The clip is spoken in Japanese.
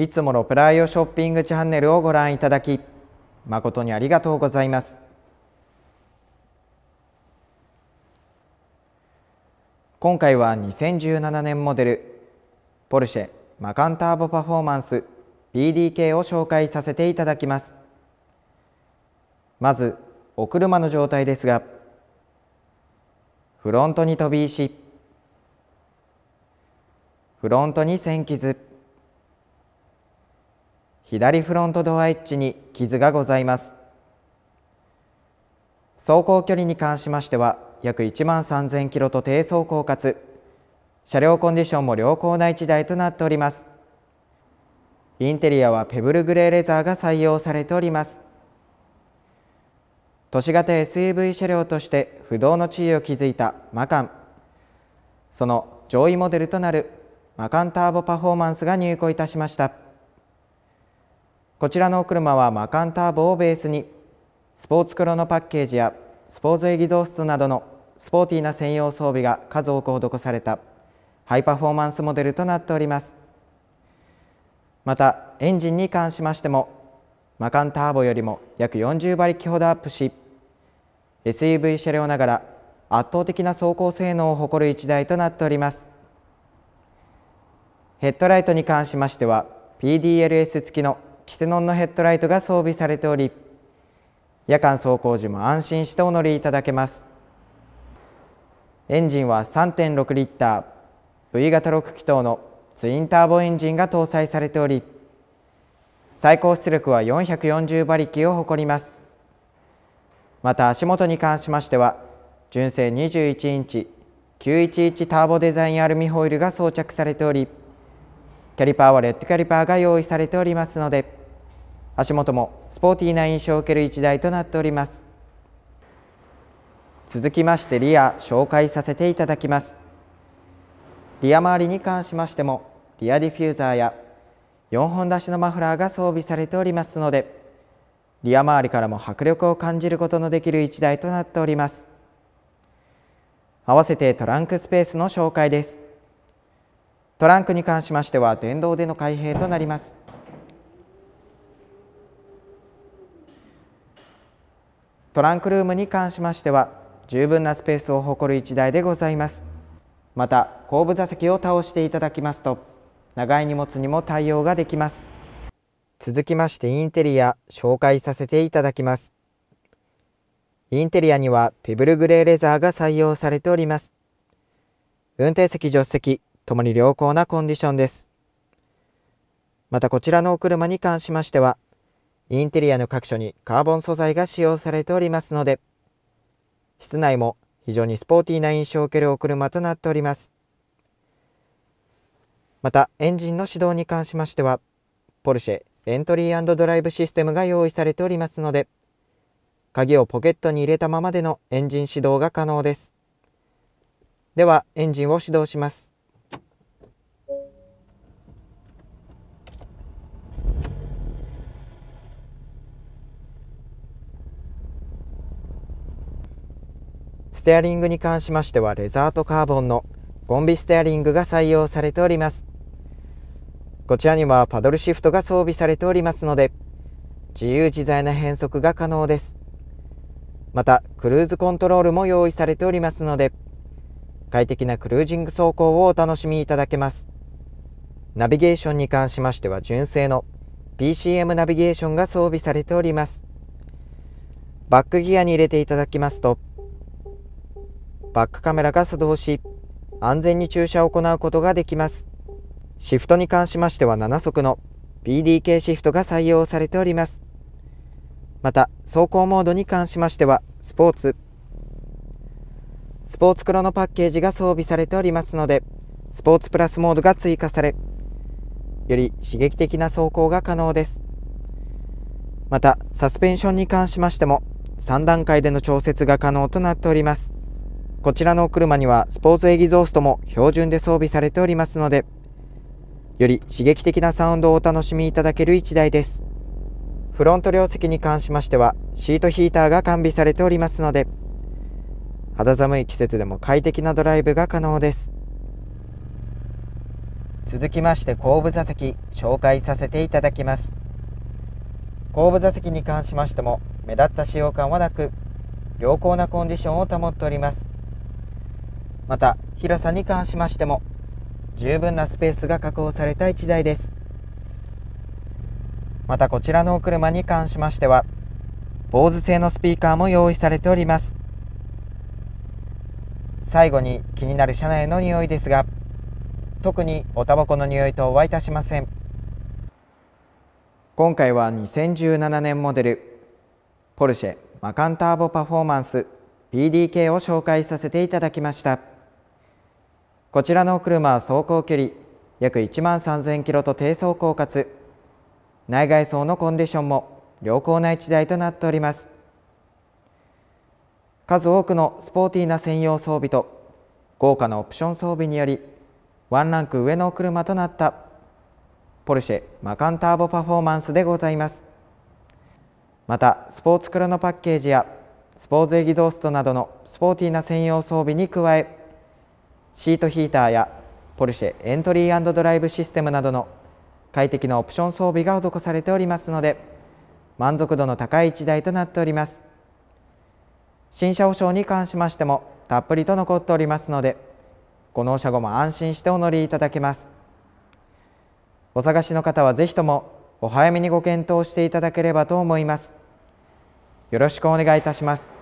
いつものプライオショッピングチャンネルをご覧いただき誠にありがとうございます今回は2017年モデルポルシェマカンターボパフォーマンス PDK を紹介させていただきますまずお車の状態ですがフロントに飛び石フロントに線傷左フロントドアエッジに傷がございます走行距離に関しましては約1万3000キロと低走行かつ車両コンディションも良好な1台となっておりますインテリアはペブルグレーレザーが採用されております都市型 SUV 車両として不動の地位を築いたマカンその上位モデルとなるマカンターボパフォーマンスが入庫いたしましたこちらのお車はマカンターボをベースにスポーツクロのパッケージやスポーツエキゾーストなどのスポーティーな専用装備が数多く施されたハイパフォーマンスモデルとなっておりますまたエンジンに関しましてもマカンターボよりも約40馬力ほどアップし SUV 車両ながら圧倒的な走行性能を誇る一台となっておりますヘッドライトに関しましては PDLS 付きのキセノンのヘッドライトが装備されており夜間走行時も安心してお乗りいただけますエンジンは3.6リッター V 型6気筒のツインターボエンジンが搭載されており最高出力は440馬力を誇りますまた足元に関しましては純正21インチ911ターボデザインアルミホイールが装着されておりキャリパーはレッドキャリパーが用意されておりますので足元もスポーティーな印象を受ける一台となっております続きましてリア紹介させていただきますリア周りに関しましてもリアディフューザーや4本出しのマフラーが装備されておりますのでリア周りからも迫力を感じることのできる1台となっております合わせてトランクスペースの紹介ですトランクに関しましては電動での開閉となりますトランクルームに関しましては十分なスペースを誇る1台でございますまた後部座席を倒していただきますと長い荷物にも対応ができます続きましてインテリア紹介させていただきますインテリアにはペブルグレーレザーが採用されております運転席助手席ともに良好なコンディションですまたこちらのお車に関しましてはインテリアの各所にカーボン素材が使用されておりますので、室内も非常にスポーティーな印象を受けるお車となっております。また、エンジンの始動に関しましては、ポルシェエントリードライブシステムが用意されておりますので、鍵をポケットに入れたままでのエンジン始動が可能です。では、エンジンを始動します。ステアリングに関しましてはレザーとカーボンのコンビステアリングが採用されておりますこちらにはパドルシフトが装備されておりますので自由自在な変速が可能ですまたクルーズコントロールも用意されておりますので快適なクルージング走行をお楽しみいただけますナビゲーションに関しましては純正の PCM ナビゲーションが装備されておりますバックギアに入れていただきますとバックカメラが作動し、安全に駐車を行うことができます。シフトに関しましては7速の PDK シフトが採用されております。また、走行モードに関しましては、スポーツ、スポーツクロのパッケージが装備されておりますので、スポーツプラスモードが追加され、より刺激的な走行が可能です。また、サスペンションに関しましても、3段階での調節が可能となっております。こちらのお車にはスポーツエギゾーストも標準で装備されておりますので、より刺激的なサウンドをお楽しみいただける1台です。フロント両席に関しましては、シートヒーターが完備されておりますので、肌寒い季節でも快適なドライブが可能です。続きまして後部座席紹介させていただきます後部座席に関しましても目立った使用感はなく良好なコンディションを保っておりますまた広さに関しましても十分なスペースが確保された1台ですまたこちらのお車に関しましては坊ズ製のスピーカーも用意されております最後に気になる車内の匂いですが特におタバコの匂い等はいたしません今回は2017年モデルポルシェマカンターボパフォーマンス PDK を紹介させていただきましたこちらのお車は走行距離約1万3000キロと低走行かつ内外装のコンディションも良好な1台となっております数多くのスポーティーな専用装備と豪華なオプション装備によりワンランク上のお車となったポルシェマカンターボパフォーマンスでございますまたスポーツクロノパッケージやスポーツエキゾーストなどのスポーティーな専用装備に加えシートヒーターやポルシェエントリードライブシステムなどの快適なオプション装備が施されておりますので満足度の高い1台となっております新車保証に関しましてもたっぷりと残っておりますのでご納車後も安心してお乗りいただけますお探しの方はぜひともお早めにご検討していただければと思いますよろしくお願いいたします